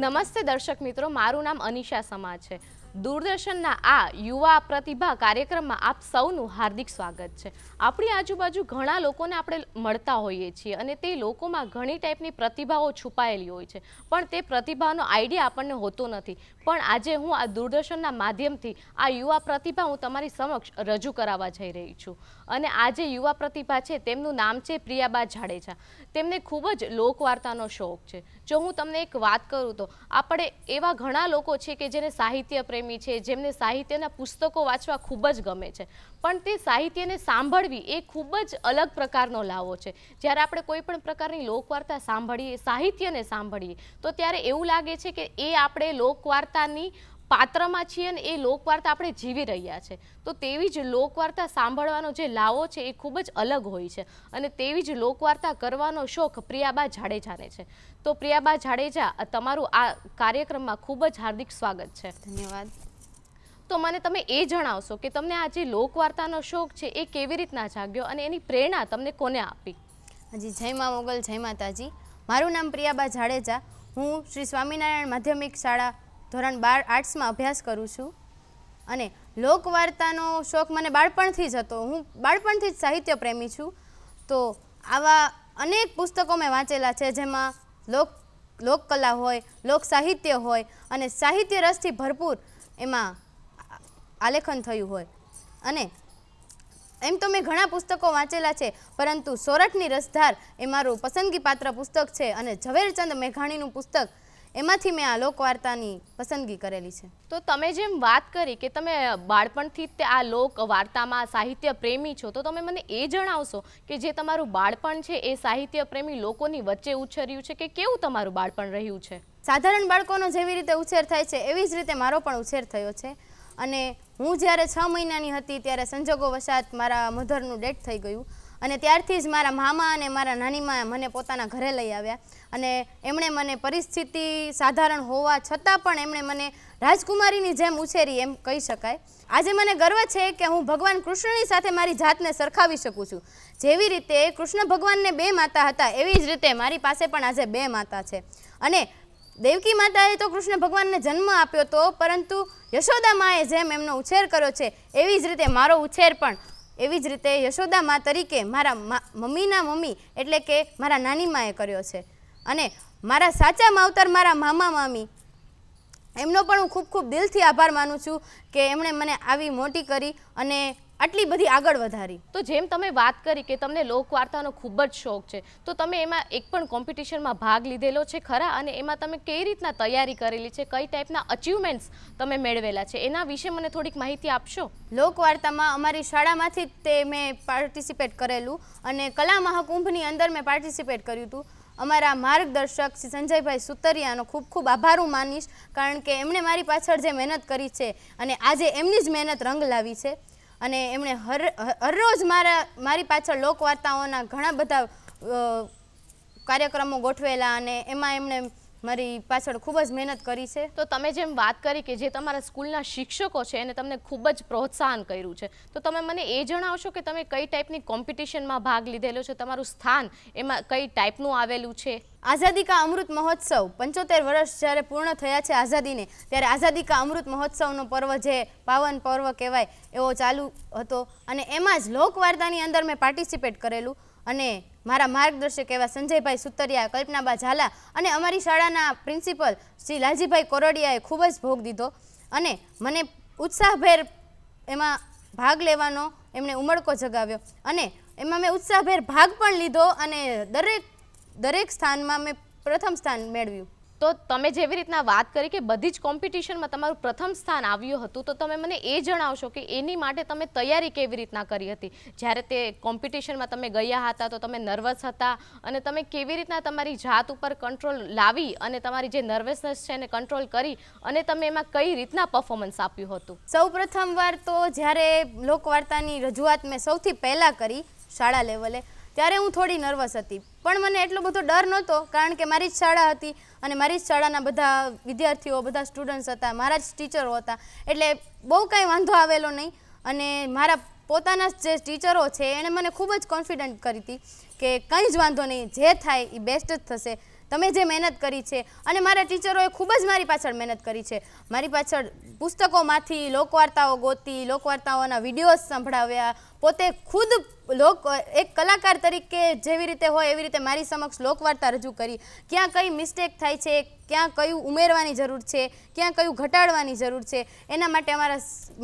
નમસ્તે દર્શક મિત્રો મારું નામ અનિશા સમા છે દૂરદર્શનના આ યુવા પ્રતિભા કાર્યક્રમમાં આપ સૌનું હાર્દિક સ્વાગત છે આપણી આજુબાજુ ઘણા લોકોને આપણે મળતા હોઈએ છીએ અને તે લોકોમાં ઘણી ટાઈપની પ્રતિભાઓ છુપાયેલી હોય છે પણ તે પ્રતિભાનો આઈડિયા આપણને હોતો નથી પણ આજે હું આ દૂરદર્શનના માધ્યમથી આ યુવા પ્રતિભા હું તમારી સમક્ષ રજૂ કરાવવા જઈ રહી છું અને આજે યુવા પ્રતિભા છે તેમનું નામ છે પ્રિયાબા જાડેજા તેમને ખૂબ જ લોકવાર્તાનો શોખ છે જો હું તમને એક વાત કરું તો આપણે એવા ઘણા લોકો છે કે જેને સાહિત્ય પ્રેમી છે જેમને સાહિત્યના પુસ્તકો વાંચવા ખૂબ જ ગમે છે પણ તે સાહિત્યને સાંભળવી એ ખૂબ જ અલગ પ્રકારનો લાવો છે જ્યારે આપણે કોઈપણ પ્રકારની લોકવાર્તા સાંભળીએ સાહિત્યને સાંભળીએ તો ત્યારે એવું લાગે છે કે એ આપણે લોકવાર્તાની પાત્રમાં છીએ ને એ લોકવાર્તા આપણે જીવી રહ્યા છે તો તેવી જ લોકવાર્તા સાંભળવાનો જે લાવો છે એ ખૂબ જ અલગ હોય છે અને તેવી જ લોકવાર્તા કરવાનો શોખ પ્રિયાબા જાડેજાને છે તો પ્રિયાબા જાડેજા તમારું આ કાર્યક્રમમાં ખૂબ જ હાર્દિક સ્વાગત છે ધન્યવાદ તો મને તમે એ જણાવશો કે તમને આ જે લોકવાર્તાનો શોખ છે એ કેવી રીતના જાગ્યો અને એની પ્રેરણા તમને કોને આપી હજી જય મા મોગલ જય માતાજી મારું નામ પ્રિયાબા જાડેજા હું શ્રી સ્વામિનારાયણ માધ્યમિક શાળા ધોરણ બાર આર્ટ્સમાં અભ્યાસ કરું છું અને લોકવાર્તાનો શોખ મને બાળપણથી જ હતો હું બાળપણથી જ સાહિત્ય પ્રેમી છું તો આવા અનેક પુસ્તકો મેં વાંચેલા છે જેમાં લોક લોકકલા હોય લોક સાહિત્ય હોય અને સાહિત્ય રસથી ભરપૂર એમાં આલેખન થયું હોય અને એમ તો મેં ઘણા પુસ્તકો વાંચેલા છે પરંતુ સોરઠની રસધાર એ મારું પસંદગી પાત્ર પુસ્તક છે અને ઝવેરચંદ મેઘાણીનું પુસ્તક એમાંથી મેં આ લોકવાર્તાની પસંદગી કરેલી છે તો તમે જેમ વાત કરી કે તમે બાળપણથી જ આ લોક વાર્તામાં સાહિત્ય પ્રેમી છો તો તમે મને એ જણાવશો કે જે તમારું બાળપણ છે એ સાહિત્ય પ્રેમી લોકોની વચ્ચે ઉછર્યું છે કે કેવું તમારું બાળપણ રહ્યું છે સાધારણ બાળકોનો જેવી રીતે ઉછેર થાય છે એવી જ રીતે મારો પણ ઉછેર થયો છે અને હું જ્યારે છ મહિનાની હતી ત્યારે સંજોગો વસાત મારા મધરનું ડેથ થઈ ગયું અને ત્યારથી જ મારા મામા અને મારા નાનીમા મને પોતાના ઘરે લઈ આવ્યા અને એમણે મને પરિસ્થિતિ સાધારણ હોવા છતાં પણ એમણે મને રાજકુમારીની જેમ ઉછેરી એમ કહી શકાય આજે મને ગર્વ છે કે હું ભગવાન કૃષ્ણની સાથે મારી જાતને સરખાવી શકું છું જેવી રીતે કૃષ્ણ ભગવાનને બે માતા હતા એવી જ રીતે મારી પાસે પણ આજે બે માતા છે અને દેવકી માતાએ તો કૃષ્ણ ભગવાનને જન્મ આપ્યો હતો પરંતુ યશોદા માએ જેમ એમનો ઉછેર કર્યો છે એવી જ રીતે મારો ઉછેર પણ એવી જ રીતે યશોદા મા તરીકે મારા મમ્મીના મમ્મી એટલે કે મારા નાની માએ કર્યો છે અને મારા સાચા માવતર મારા મામા મામી એમનો પણ હું ખૂબ ખૂબ દિલથી આભાર માનું છું કે એમણે મને આવી મોટી કરી અને આટલી બધી આગળ વધારી તો જેમ તમે વાત કરી કે તમને લોકવાર્તાનો ખૂબ જ શોખ છે તો તમે એમાં એક પણ કોમ્પિટિશનમાં ભાગ લીધેલો છે ખરા અને એમાં તમે કઈ રીતના તૈયારી કરેલી છે કઈ ટાઈપના અચિવમેન્ટ્સ તમે મેળવેલા છે એના વિશે મને થોડીક માહિતી આપશો લોકવાર્તામાં અમારી શાળામાંથી તે મેં પાર્ટિસિપેટ કરેલું અને કલા મહાકુંભની અંદર મેં પાર્ટિસિપેટ કર્યું હતું અમારા માર્ગદર્શક શ્રી સંજયભાઈ સુતરિયાનો ખૂબ ખૂબ આભાર હું માનીશ કારણ કે એમણે મારી પાછળ જે મહેનત કરી છે અને આજે એમની જ મહેનત રંગ લાવી છે અને એમણે હર હરરોજ મારા મારી પાછળ લોકવાર્તાઓના ઘણા બધા કાર્યક્રમો ગોઠવેલા અને એમાં એમણે મારી પાછળ ખૂબ જ મહેનત કરી છે તો તમે જેમ વાત કરી કે જે તમારા સ્કૂલના શિક્ષકો છે એને તમને ખૂબ જ પ્રોત્સાહન કર્યું છે તો તમે મને એ જણાવશો કે તમે કઈ ટાઈપની કોમ્પિટિશનમાં ભાગ લીધેલો છે તમારું સ્થાન એમાં કઈ ટાઈપનું આવેલું છે આઝાદી કા અમૃત મહોત્સવ પંચોતેર વર્ષ જ્યારે પૂર્ણ થયા છે આઝાદીને ત્યારે આઝાદી કા અમૃત મહોત્સવનો પર્વ જે પાવન પર્વ કહેવાય એવો ચાલુ હતો અને એમાં જ લોકવાર્તાની અંદર મેં પાર્ટિસિપેટ કરેલું અને મારા માર્ગદર્શક એવા સંજયભાઈ સુતરિયા કલ્પનાબા ઝાલા અને અમારી શાળાના પ્રિન્સિપલ શ્રી લાલજીભાઈ કોરોડિયાએ ખૂબ જ ભોગ દીધો અને મને ઉત્સાહભેર એમાં ભાગ લેવાનો એમણે ઉમળકો જગાવ્યો અને એમાં મેં ઉત્સાહભેર ભાગ પણ લીધો અને દરેક દરેક સ્થાનમાં મેં પ્રથમ સ્થાન મેળવ્યું તો તમે જેવી રીતના વાત કરી કે બધી જ કોમ્પિટિશનમાં તમારું પ્રથમ સ્થાન આવ્યું હતું તો તમે મને એ જણાવશો કે એની માટે તમે તૈયારી કેવી રીતના કરી હતી જ્યારે તે કોમ્પિટિશનમાં તમે ગયા હતા તો તમે નર્વસ હતા અને તમે કેવી રીતના તમારી જાત ઉપર કંટ્રોલ લાવી અને તમારી જે નર્વસનેસ છે એને કંટ્રોલ કરી અને તમે એમાં કઈ રીતના પરફોર્મન્સ આપ્યું હતું સૌ પ્રથમવાર તો જ્યારે લોકવાર્તાની રજૂઆત મેં સૌથી પહેલાં કરી શાળા લેવલે ત્યારે હું થોડી નર્વસ હતી પણ મને એટલો બધો ડર નહોતો કારણ કે મારી જ શાળા હતી અને મારી જ શાળાના બધા વિદ્યાર્થીઓ બધા સ્ટુડન્ટ્સ હતા મારા જ ટીચરો હતા એટલે બહુ કાંઈ વાંધો આવેલો નહીં અને મારા પોતાના જે ટીચરો છે એણે મને ખૂબ જ કોન્ફિડન્ટ કરી હતી કે કંઈ જ વાંધો નહીં જે થાય એ બેસ્ટ જ થશે તમે જે મહેનત કરી છે અને મારા ટીચરોએ ખૂબ જ મારી પાછળ મહેનત કરી છે મારી પાછળ પુસ્તકોમાંથી લોકવાર્તાઓ ગોતી લોકવાર્તાઓના વિડીયોઝ સંભળાવ્યા પોતે ખુદ લોક એક કલાકાર તરીકે જેવી રીતે હોય એવી રીતે મારી સમક્ષ લોકવાર્તા રજૂ કરી ક્યાં કઈ મિસ્ટેક થાય છે ક્યાં કયું ઉમેરવાની જરૂર છે ક્યાં કયું ઘટાડવાની જરૂર છે એના માટે અમારા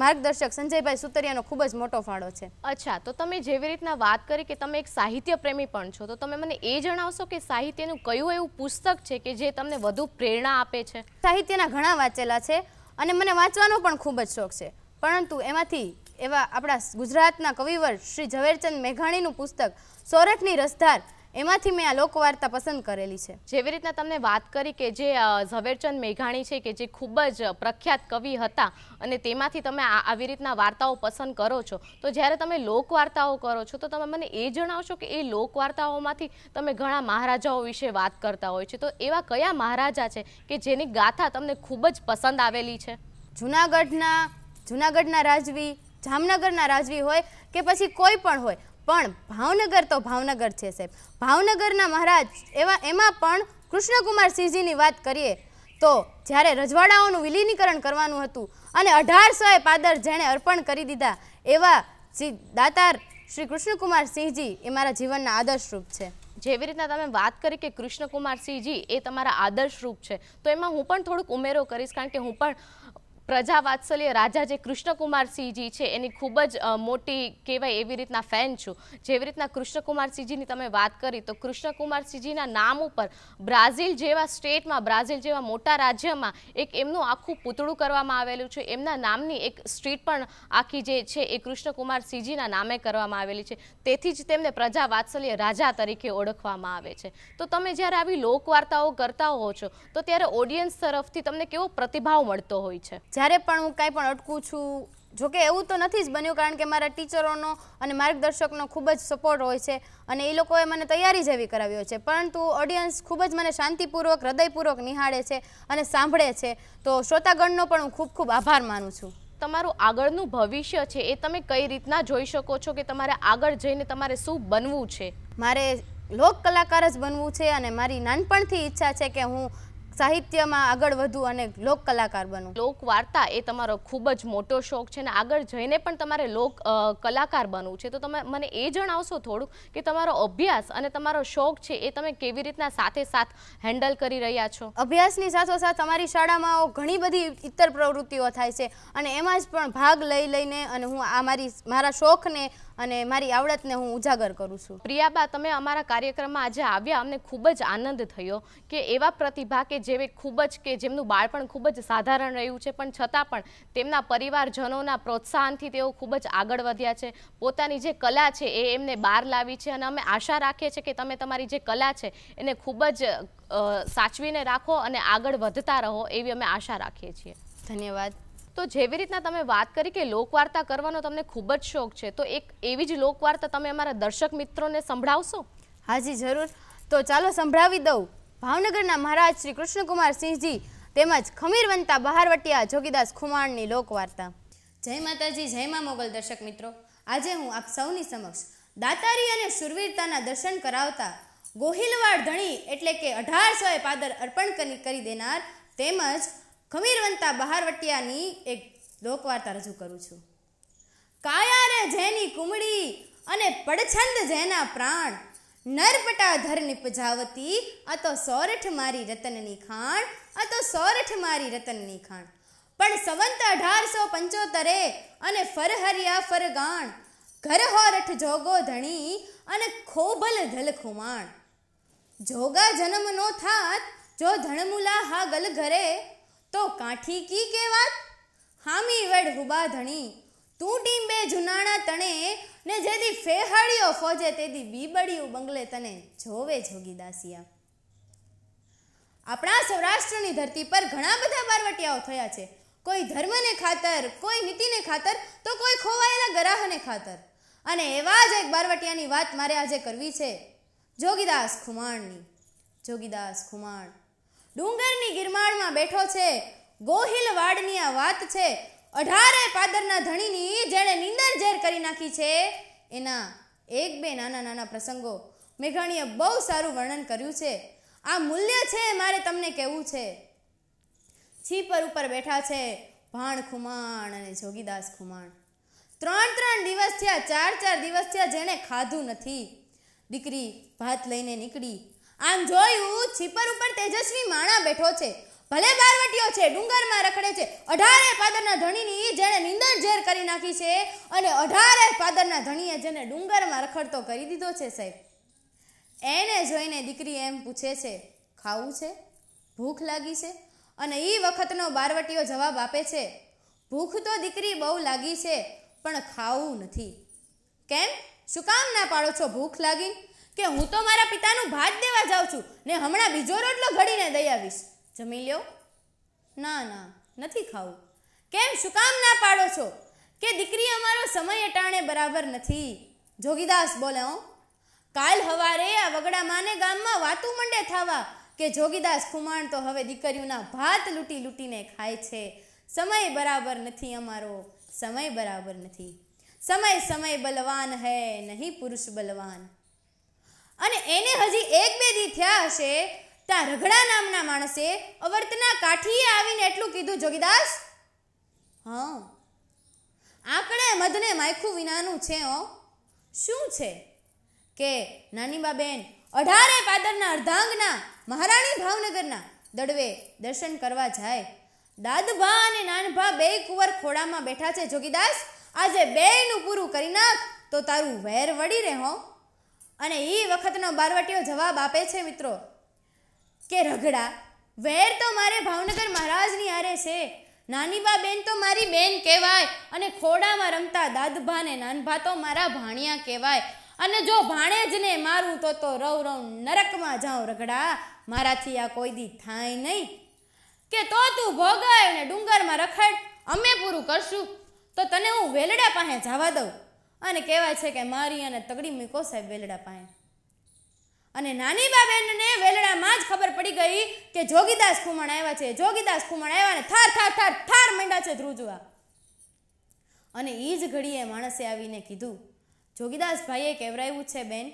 માર્ગદર્શક સંજયભાઈ સુતરિયાનો ખૂબ જ મોટો ફાળો છે અચ્છા તો તમે જેવી રીતના વાત કરી કે તમે એક સાહિત્ય પ્રેમી પણ છો તો તમે મને એ જણાવશો કે સાહિત્યનું કયું એવું પુસ્તક છે કે જે તમને વધુ પ્રેરણા આપે છે સાહિત્યના ઘણા વાંચેલા છે અને મને વાંચવાનો પણ ખૂબ જ શોખ છે પરંતુ એમાંથી એવા આપણા ગુજરાતના કવિવર શ્રી ઝવેરચંદ મેઘાણીનું પુસ્તક સોરઠની રસધાર એમાંથી મેં આ લોકવાર્તા પસંદ કરેલી છે જેવી રીતના તમને વાત કરી કે જે ઝવેરચંદ મેઘાણી છે કે જે ખૂબ જ પ્રખ્યાત કવિ હતા અને તેમાંથી તમે આવી રીતના વાર્તાઓ પસંદ કરો છો તો જ્યારે તમે લોકવાર્તાઓ કરો છો તો તમે મને એ જણાવશો કે એ લોકવાર્તાઓમાંથી તમે ઘણા મહારાજાઓ વિશે વાત કરતા હોય છે તો એવા કયા મહારાજા છે કે જેની ગાથા તમને ખૂબ જ પસંદ આવેલી છે જૂનાગઢના જૂનાગઢના રાજવી જામનગરના રાજવી હોય કે પછી કોઈ પણ હોય પણ ભાવનગર તો ભાવનગર છે સાહેબ ભાવનગરના મહારાજ એવા એમાં પણ કૃષ્ણકુમાર સિંહજીની વાત કરીએ તો જ્યારે રજવાડાઓનું વિલીનીકરણ કરવાનું હતું અને અઢારસો એ પાદર જેણે અર્પણ કરી દીધા એવા દાતાર શ્રી કૃષ્ણકુમાર સિંહજી એ મારા જીવનના આદર્શરૂપ છે જેવી રીતના તમે વાત કરી કે કૃષ્ણકુમાર સિંહજી એ તમારા આદર્શરૂપ છે તો એમાં હું પણ થોડુંક ઉમેરો કરીશ કારણ કે હું પણ પ્રજાવાત્સલ્ય રાજા જે કૃષ્ણકુમારસિંહજી છે એની ખૂબ જ મોટી કહેવાય એવી રીતના ફેન છું જેવી રીતના કૃષ્ણકુમારસિંહજીની તમે વાત કરી તો કૃષ્ણકુમારસિંહજીના નામ ઉપર બ્રાઝિલ જેવા સ્ટેટમાં બ્રાઝિલ જેવા મોટા રાજ્યમાં એક એમનું આખું પૂતળું કરવામાં આવેલું છે એમના નામની એક સ્ટ્રીટ પણ આખી જે છે એ કૃષ્ણકુમારસિંહજીના નામે કરવામાં આવેલી છે તેથી જ તેમને પ્રજાવાત્સલ્ય રાજા તરીકે ઓળખવામાં આવે છે તો તમે જ્યારે આવી લોકવાર્તાઓ કરતા હો છો તો ત્યારે ઓડિયન્સ તરફથી તમને કેવો પ્રતિભાવ મળતો હોય છે જ્યારે પણ હું કાંઈ પણ અટકું છું જોકે એવું તો નથી જ બન્યું કારણ કે મારા ટીચરોનો અને માર્ગદર્શકનો ખૂબ જ સપોર્ટ હોય છે અને એ લોકોએ મને તૈયારી જેવી કરાવી છે પરંતુ ઓડિયન્સ ખૂબ જ મને શાંતિપૂર્વક હૃદયપૂર્વક નિહાળે છે અને સાંભળે છે તો શ્રોતાગણનો પણ હું ખૂબ ખૂબ આભાર માનું છું તમારું આગળનું ભવિષ્ય છે એ તમે કઈ રીતના જોઈ શકો છો કે તમારે આગળ જઈને તમારે શું બનવું છે મારે લોક કલાકાર જ બનવું છે અને મારી નાનપણથી ઈચ્છા છે કે હું સાહિત્યમાં આગળ વધવું અને લોક કલાકાર બનવું લોક વાર્તા એ તમારો ખૂબ જ મોટો શોખ છે અને આગળ જઈને પણ તમારે લોક કલાકાર બનવું છે તો તમે મને એ જણાવશો થોડુંક કે તમારો અભ્યાસ અને તમારો શોખ છે એ તમે કેવી રીતના સાથે સાથ હેન્ડલ કરી રહ્યા છો અભ્યાસની સાથોસાથ તમારી શાળામાં ઘણી બધી ઇતર પ્રવૃત્તિઓ થાય છે અને એમાં જ પણ ભાગ લઈ લઈને અને હું આ મારી મારા શોખને અને મારી આવડતને હું ઉજાગર કરું છું પ્રિયાબા તમે અમારા કાર્યક્રમમાં આજે આવ્યા અમને ખૂબ જ આનંદ થયો કે એવા પ્રતિભા કે જે ખૂબ જ કે જેમનું બાળપણ ખૂબ જ સાધારણ રહ્યું છે પણ છતાં પણ તેમના પરિવારજનોના પ્રોત્સાહનથી તેઓ ખૂબ જ આગળ વધ્યા છે પોતાની જે કલા છે એ એમને બહાર લાવી છે અને અમે આશા રાખીએ છીએ કે તમે તમારી જે કલા છે એને ખૂબ જ સાચવીને રાખો અને આગળ વધતા રહો એવી અમે આશા રાખીએ છીએ ધન્યવાદ તો જેવી રીતના તમે વાત કરી કે લોકવાર્તા કરવાનો તમને ખૂબ જ શોખ છે તો એક એવી જ લોકવાર્તા તમે અમારા દર્શક મિત્રોને સંભળાવશો હાજી જરૂર તો ચાલો સંભળાવી દઉં ભાવનગરના મહારાજ શ્રી કૃષ્ણકુમાર સિંહજી તેમજ ખમીરવંતા બહારવટિયા જોગીદાસ ખુમાણની લોકવાર્તા જય માતાજી જય મા મોગલ દર્શક મિત્રો આજે હું આપ સૌની સમક્ષ દાતારી અને સુરવીરતાના દર્શન કરાવતા ગોહિલવાડ ધણી એટલે કે અઢારસોએ પાદર અર્પણ કરી દેનાર તેમજ ખમીરવંતા બહારવટિયાની એક લોકવાર્તા રજૂ કરું છું કાયા રે જેની કુમડી અને પડછંદ જેના પ્રાણ નરપટા ધર નિપજાવતી આ તો સોરઠ મારી રતનની ખાણ આ તો સોરઠ મારી રતનની ખાણ પણ સંવંત અઢારસો પંચોતરે અને ફરહરિયા ફરગાણ ઘર હોરઠ જોગો ધણી અને ખોબલ ધલ ખુમાણ જોગા જન્મનો થાત જો ધણમુલા હાગલ ઘરે તો કાઠી કી કહેવાત હામી વેડ હુબા ધણી તું ટીમ બે જુનાણા તણે ને જેથી ફેહાડ્યો ફોજે તેથી બીબડિયું બંગલે તને જોવે જોગી દાસિયા આપણા સૌરાષ્ટ્રની ધરતી પર ઘણા બધા બારવટિયાઓ થયા છે કોઈ ધર્મને ખાતર કોઈ નીતિને ખાતર તો કોઈ ખોવાયેલા ગરાહને ખાતર અને એવા જ એક બારવટિયાની વાત મારે આજે કરવી છે જોગીદાસ ખુમાણની જોગીદાસ ખુમાણ ડુંગરની ગિરમાળમાં બેઠો છે ગોહિલ વાડની આ વાત છે અઢારે પાદરના ધણીની જેણે નિંદર ઝેર કરી નાખી છે એના એક બે નાના નાના પ્રસંગો મેઘાણીએ બહુ સારું વર્ણન કર્યું છે આ મૂલ્ય છે મારે તમને કહેવું છે છીપર ઉપર બેઠા છે ભાણ ખુમાણ અને જોગીદાસ ખુમાણ ત્રણ ત્રણ દિવસ થયા ચાર ચાર દિવસ થયા જેણે ખાધું નથી દીકરી ભાત લઈને નીકળી આમ જોયું છીપર ઉપર તેજસ્વી માણા બેઠો છે ભલે બારવટીઓ છે ડુંગરમાં રખડે છે અઢારે પાદરના ધણીની જેણે નિંદર ઝેર કરી નાખી છે અને અઢારે પાદરના ધણીએ જેને ડુંગરમાં રખડતો કરી દીધો છે સાહેબ એને જોઈને દીકરી એમ પૂછે છે ખાવું છે ભૂખ લાગી છે અને એ વખતનો બારવટીઓ જવાબ આપે છે ભૂખ તો દીકરી બહુ લાગી છે પણ ખાવું નથી કેમ શું કામ ના પાડો છો ભૂખ લાગી કે હું તો મારા પિતાનું ભાત દેવા જાઉં છું ને હમણાં બીજો રોટલો ઘડીને દઈ આવીશ જમી લ્યો ના ના નથી ખાવું કેમ શું કામ ના પાડો છો કે દીકરી અમારો સમય અટાણે બરાબર નથી જોગીદાસ બોલે હો કાલ હવારે આ વગડા માને ગામમાં વાતું મંડે થાવા કે જોગીદાસ ખુમાણ તો હવે દીકરીઓના ભાત લૂંટી લૂંટીને ખાય છે સમય બરાબર નથી અમારો સમય બરાબર નથી સમય સમય બલવાન હૈ નહીં પુરુષ બલવાન અને એને હજી એક બે દી થયા હશે ત્યાં રઘડા નામના માણસે અવર્તના કાઠીએ આવીને એટલું કીધું જોગીદાસ હા આંકડે મધને માયખું વિનાનું છે હો શું છે કે નાની બાબેન અઢારે પાદરના અર્ધાંગના મહારાણી ભાવનગરના દડવે દર્શન કરવા જાય દાદભા અને નાનભા બે કુંવર ખોડામાં બેઠા છે જોગીદાસ આજે બેયનું પૂરું કરી નાખ તો તારું વેર વળી રહે હો અને એ વખતનો બારવટીઓ જવાબ આપે છે મિત્રો કે રગડા વેર તો મારે ભાવનગર મહારાજની આરે છે નાનીબા બેન તો મારી બેન કહેવાય અને ખોડામાં રમતા દાદભા ને નાનભા તો મારા ભાણિયા કહેવાય અને જો ભાણે જ ને મારું તો તો રવ રવ નરકમાં જાઉં રગડા મારાથી આ કોઈ દી થાય નહીં કે તો તું ભોગાય અને ડુંગરમાં રખડ અમે પૂરું કરશું તો તને હું વેલડા પાસે જવા દઉં અને કહેવાય છે કે મારી અને તગડી મૂકો સાહેબ વેલડા પાસે અને નાની બાબેનને વેલડામાં જ ખબર પડી ગઈ કે જોગીદાસ ખુમણ આવ્યા છે જોગીદાસ ખુમણ આવ્યા ને થાર થાર થાર થાર મંડા છે ધ્રુજવા અને એ જ ઘડીએ માણસે આવીને કીધું જોગીદાસભાઈએ ભાઈએ કહેવરાયું છે બેન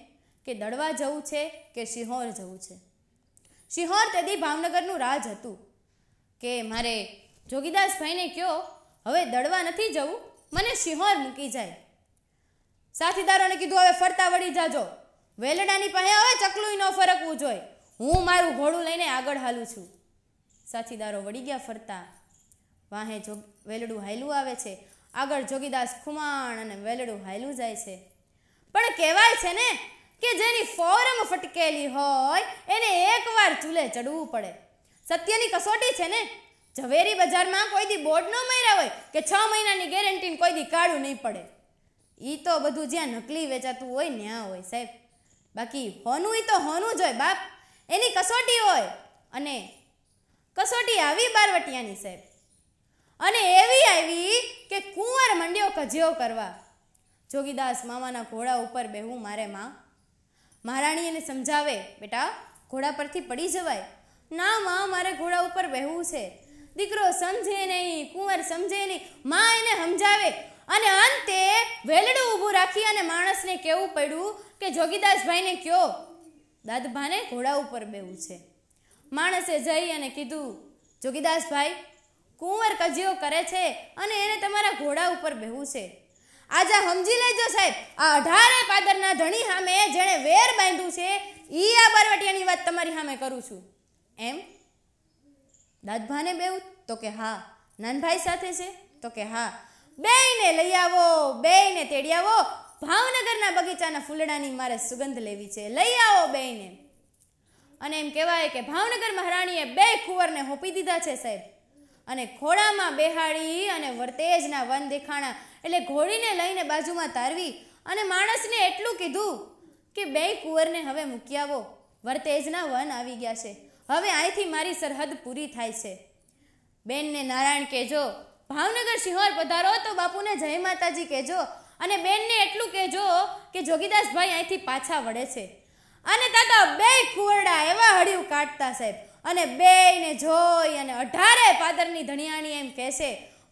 કે દડવા જવું છે કે શિહોર જવું છે શિહોર તેદી ભાવનગરનું રાજ હતું કે મારે જોગીદાસભાઈને ભાઈને કહો હવે દડવા નથી જવું મને શિહોર મૂકી જાય સાથીદારોને કીધું હવે ફરતા વળી જાજો વેલડાની પાસે હવે ચકલું ન ફરકવું જોઈએ હું મારું ઘોડું લઈને આગળ હાલું છું સાથીદારો વળી ગયા ફરતા વાહે જોગ વેલડું હાયલું આવે છે આગળ જોગીદાસ ખુમાણ અને વેલડું હાયલું જાય છે પણ કહેવાય છે ને કે જેની ફોરમ ફટકેલી હોય એને એકવાર ચૂલે ચડવું પડે સત્યની કસોટી છે ને ઝવેરી બજારમાં કોઈ દી બોર્ડ ન મર્યા હોય કે છ મહિનાની ગેરંટી કોઈ દી કાઢું નહીં પડે એ તો બધું જ્યાં નકલી વેચાતું હોય ત્યાં હોય સાહેબ બાકી હોનું એ તો હોનું જ હોય બાપ એની કસોટી હોય અને કસોટી આવી બારવટિયાની સાહેબ અને એવી આવી કે કુંવર મંડ્યો કજિયો કરવા જોગીદાસ મામાના ઘોડા ઉપર બેહું મારે માં મહારાણી એને સમજાવે બેટા ઘોડા પરથી પડી જવાય ના માં મારે ઘોડા ઉપર બેહવું છે દીકરો સમજે નહીં કુંવર સમજે નહીં માં એને સમજાવે અને અંતે વેલડું ઊભું રાખી અને માણસને કહેવું પડ્યું કે જોગીદાસભાઈને કયો દાદભાને ઘોડા ઉપર બેવું છે માણસે જઈ અને કીધું જોગીદાસભાઈ કુંવર કજીઓ કરે છે અને એને તમારા ઘોડા ઉપર બેવું છે આજે સમજી લેજો સાહેબ આ અઢારે પાદરના ધણી સામે જેણે વેર બાંધ્યું છે ઈ આ બરવટિયાની વાત તમારી સામે કરું છું એમ દાદભાને બેવું તો કે હા નાનભાઈ સાથે છે તો કે હા બેયને લઈ આવો બેયને તેડી આવો ભાવનગરના બગીચાના ફૂલડાની મારે સુગંધ લેવી છે લઈ આવો બેયને અને એમ કહેવાય કે ભાવનગર મહારાણીએ બે કુંવરને હોપી દીધા છે સાહેબ અને ખોળામાં બેહાડી અને વર્તેજના વન દેખાણા એટલે ઘોડીને લઈને બાજુમાં તારવી અને માણસને એટલું કીધું કે બે કુંવરને હવે મૂકી આવો વર્તેજના વન આવી ગયા છે હવે અહીંથી મારી સરહદ પૂરી થાય છે બેનને નારાયણ કહેજો ભાવનગર શિહોર પધારો તો બાપુને જય માતાજી કહેજો અને બેનને એટલું કહેજો કે જોગીદાસભાઈ અહીંથી પાછા વળે છે અને તાતા બે કુવરડા એવા હળિયું કાઢતા સાહેબ અને બેયને જોઈ અને અઢારે પાદરની ધણિયાણી એમ કહેશે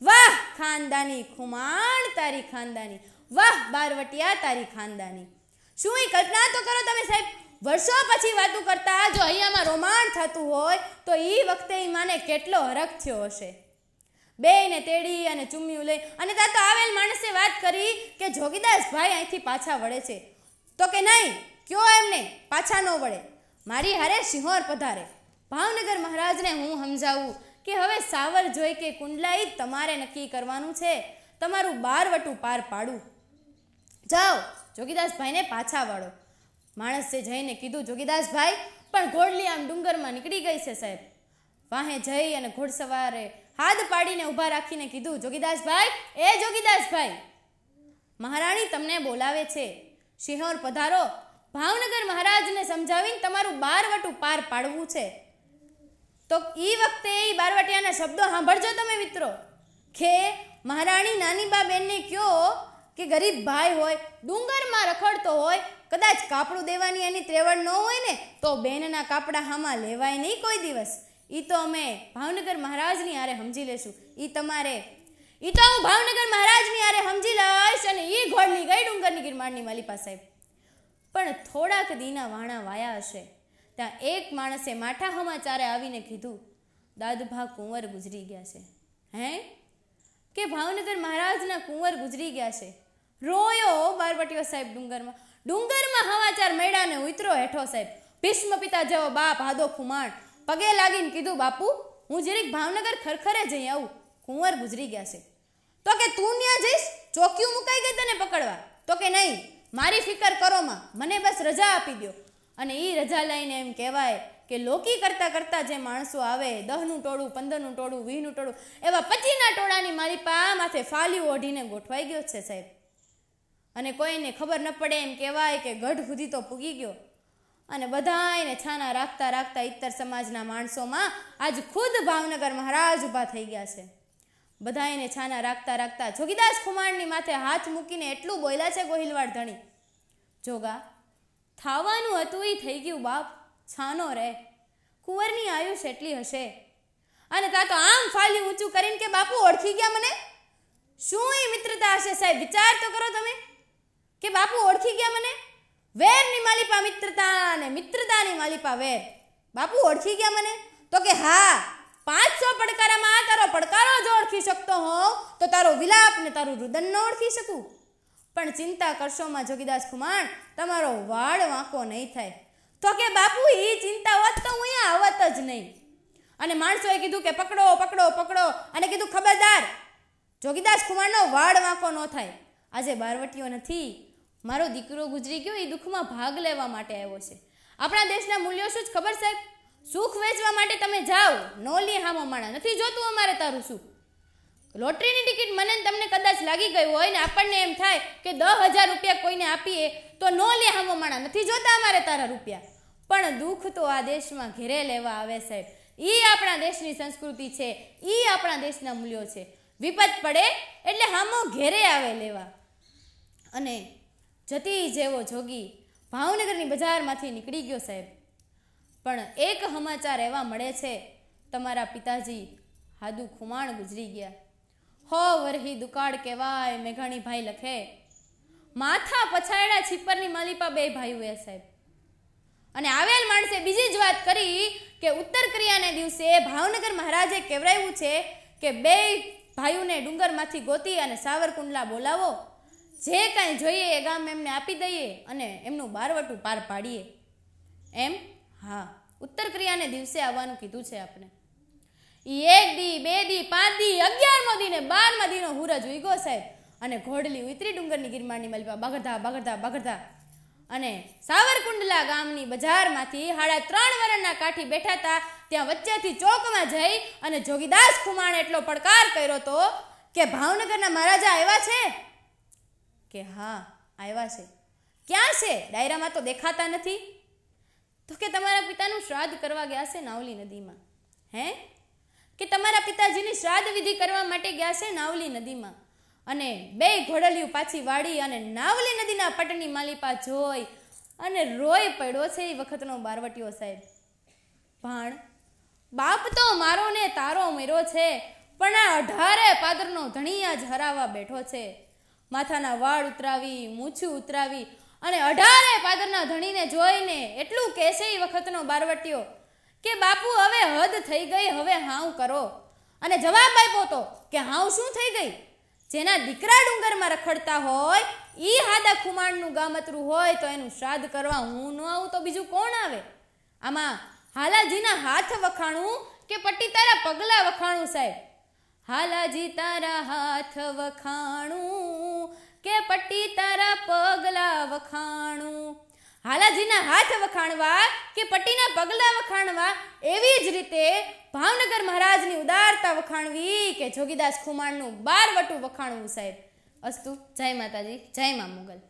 વાહ ખાનદાની ખુમાણ તારી ખાનદાની વાહ બારવટિયા તારી ખાનદાની શું એ કલ્પના તો કરો તમે સાહેબ વર્ષો પછી વાતું કરતા જો અહીંયામાં રોમાણ થતું હોય તો એ વખતે એ માને કેટલો હરખ થયો હશે બેને તેડી અને ચુમ્યું લઈ અને ત્યાં તો આવેલ માણસે વાત કરી કે જોગીદાસભાઈ અહીંથી પાછા વળે છે તો કે નહીં કયો એમને પાછા ન વળે મારી હારે સિંહોર પધારે ભાવનગર મહારાજને હું સમજાવું કે હવે સાવર જોઈ કે કુંડલાઈ તમારે નક્કી કરવાનું છે તમારું બારવટું પાર પાડું જાઓ જોગીદાસભાઈને પાછા વળો માણસે જઈને કીધું જોગીદાસભાઈ પણ ઘોડલી આમ ડુંગરમાં નીકળી ગઈ છે સાહેબ વાહે જઈ અને ઘોડસવારે હાથ પાડીને ઊભા રાખીને કીધું જોગીદાસભાઈ એ જોગીદાસભાઈ મહારાણી તમને બોલાવે છે શિહોર પધારો ભાવનગર મહારાજને સમજાવીને તમારું બારવટું પાર પાડવું છે તો એ વખતે એ બારવટિયાના શબ્દો સાંભળજો તમે મિત્રો કે મહારાણી નાની બા બેનને કયો કે ગરીબ ભાઈ હોય ડુંગરમાં રખડતો હોય કદાચ કાપડું દેવાની એની ત્રેવડ ન હોય ને તો બેનના કાપડા હામાં લેવાય નહીં કોઈ દિવસ એ તો અમે ભાવનગર મહારાજની આરે સમજી લેશું એ તમારે એ તો હું ભાવનગર મહારાજની આરે સમજી લઈશ અને એ ઘોડની ગઈ ડુંગરની ગિરમાળની માલિપા સાહેબ પણ થોડાક દીના વાણા વાયા હશે ત્યાં એક માણસે માઠા હમાચારે આવીને કીધું દાદભા કુંવર ગુજરી ગયા છે હે કે ભાવનગર મહારાજના કુંવર ગુજરી ગયા છે રોયો બારવટીઓ સાહેબ ડુંગરમાં ડુંગરમાં હવાચાર મેળાને ઉતરો હેઠો સાહેબ ભીષ્મ પિતા જેવો બાપ હાદો ખુમાણ પગે લાગીને કીધું બાપુ હું જરીક ભાવનગર ખરખરે જઈ આવું કુંવર ગુજરી ગયા છે તો કે તું ત્યાં જઈશ ચોક્યું મુકાઈ ગઈ તને પકડવા તો કે નહીં મારી ફિકર કરોમાં મને બસ રજા આપી દો અને એ રજા લઈને એમ કહેવાય કે લોકી કરતાં કરતાં જે માણસો આવે દહનું ટોળું પંદરનું ટોળું વીનું ટોળું એવા પચીના ટોળાની મારી પા માથે ફાલી ઓઢીને ગોઠવાઈ ગયો છે સાહેબ અને કોઈને ખબર ન પડે એમ કહેવાય કે ગઢ સુધી તો પૂગી ગયો અને બધા એને છાના રાખતા રાખતા ઈત્તર સમાજના માણસોમાં આજ ખુદ ભાવનગર મહારાજ ઊભા થઈ ગયા છે બધા એને છાના રાખતા રાખતા જોગીદાસ ખુમાણની માથે હાથ મૂકીને એટલું બોલ્યા છે ગોહિલવાડ ધણી જોગા થાવાનું હતું એ થઈ ગયું બાપ છાનો રહે કુંવરની આયુષ એટલી હશે અને તા તો આમ ફાલી ઊંચું કરીને કે બાપુ ઓળખી ગયા મને શું એ મિત્રતા હશે સાહેબ વિચાર તો કરો તમે કે બાપુ ઓળખી ગયા મને વેરની માલિપા મિત્રતા અને મિત્રતાની માલિપા વેર બાપુ ઓળખી ગયા મને તો કે હા પાંચસો પડકારામાં તારો પડકારો જો ઓળખી શકતો હોઉં તો તારો વિલાપ ને તારું રુદન ન ઓળખી શકું પણ ચિંતા કરશોમાં જોગીદાસ ખુમાણ તમારો વાળ વાંકો નહીં થાય તો કે બાપુ એ ચિંતા હોત તો હું અહીંયા આવત જ નહીં અને માણસોએ કીધું કે પકડો પકડો પકડો અને કીધું ખબરદાર જોગીદાસ ખુમારનો વાળ વાંકો ન થાય આજે બારવટીઓ નથી મારો દીકરો ગુજરી ગયો એ દુઃખમાં ભાગ લેવા માટે આવ્યો છે આપણા દેશના મૂલ્યો શું જ ખબર સાહેબ સુખ વેચવા માટે તમે જાઓ નોલી હામો માણા નથી જોતું અમારે તારું સુખ લોટરીની ટિકિટ મને તમને કદાચ લાગી ગયું હોય ને આપણને એમ થાય કે દસ હજાર રૂપિયા કોઈને આપીએ તો નો લે હમો માણા નથી જોતા અમારે તારા રૂપિયા પણ દુઃખ તો આ દેશમાં ઘેરે લેવા આવે સાહેબ એ આપણા દેશની સંસ્કૃતિ છે એ આપણા દેશના મૂલ્યો છે વિપદ પડે એટલે હામો ઘેરે આવે લેવા અને જતી જેવો જોગી ભાવનગરની બજારમાંથી નીકળી ગયો સાહેબ પણ એક સમાચાર એવા મળે છે તમારા પિતાજી હાદુ ખુમાણ ગુજરી ગયા હો વરહી દુકાળ કહેવાય મેઘાણી ભાઈ લખે માથા પછાડ્યા છીપરની માલિપા બે ભાઈઓએ સાહેબ અને આવેલ માણસે બીજી જ વાત કરી કે ઉત્તર ક્રિયાના દિવસે ભાવનગર મહારાજે કહેવાયું છે કે બે ભાઈઓને ડુંગરમાંથી ગોતી અને સાવરકુંડલા બોલાવો જે કાંઈ જોઈએ એ ગામ એમને આપી દઈએ અને એમનું બારવટું પાર પાડીએ એમ હા ઉત્તર ક્રિયાને દિવસે આવવાનું કીધું છે આપણે એક દી બે દી પાંચ દી અગિયારમો દીને ને દીનો હુરજ ઉગો સાહેબ અને ઘોડલી ઉતરી ડુંગરની ગિરમાની મલપા બગડતા બગડતા બગડતા અને સાવરકુંડલા ગામની બજારમાંથી હાડા ત્રણ વરણના કાઠી બેઠા હતા ત્યાં વચ્ચેથી ચોકમાં જઈ અને જોગીદાસ ખુમાણે એટલો પડકાર કર્યો હતો કે ભાવનગરના મહારાજા આવ્યા છે કે હા આવ્યા છે ક્યાં છે ડાયરામાં તો દેખાતા નથી તો કે તમારા પિતાનું શ્રાદ્ધ કરવા ગયા છે નાવલી નદીમાં હે કે તમારા પિતાજીની શ્રાદ્ધ વિધિ કરવા માટે ગયા છે નાવલી નદીમાં અને બે ઘોડલિયું પાછી વાળી અને નાવલી નદીના પટની માલિપા જોઈ અને રોય પડ્યો છે એ વખતનો બારવટીઓ સાહેબ ભાણ બાપ તો મારો ને તારો મેરો છે પણ આ અઢારે પાદરનો ધણી જ હરાવા બેઠો છે માથાના વાળ ઉતરાવી મૂછું ઉતરાવી અને અઢારે પાદરના ધણીને જોઈને એટલું કહેશે વખતનો બારવટીયો કે બાપુ હવે હદ થઈ ગઈ હવે હાઉ કરો અને જવાબ આપ્યો તો કે હાઉ શું થઈ ગઈ જેના દીકરા ડુંગરમાં રખડતા હોય ઈ હાદા ખુમાણનું ગામતરું હોય તો એનું શ્રાદ્ધ કરવા હું ન આવું તો બીજું કોણ આવે આમાં હાલાજીના હાથ વખાણું કે પટ્ટી તારા પગલા વખાણું સાહેબ હાલાજી તારા હાથ વખાણું કે પટ્ટી તારા પગલા વખાણું હાલાજીના હાથ વખાણવા કે પટ્ટીના પગલા વખાણવા એવી જ રીતે ભાવનગર મહારાજની ઉદારતા વખાણવી કે જોગીદાસ ખુમાણનું બાર વટું વખાણવું સાહેબ અસ્તુ જય માતાજી જય મા મુગલ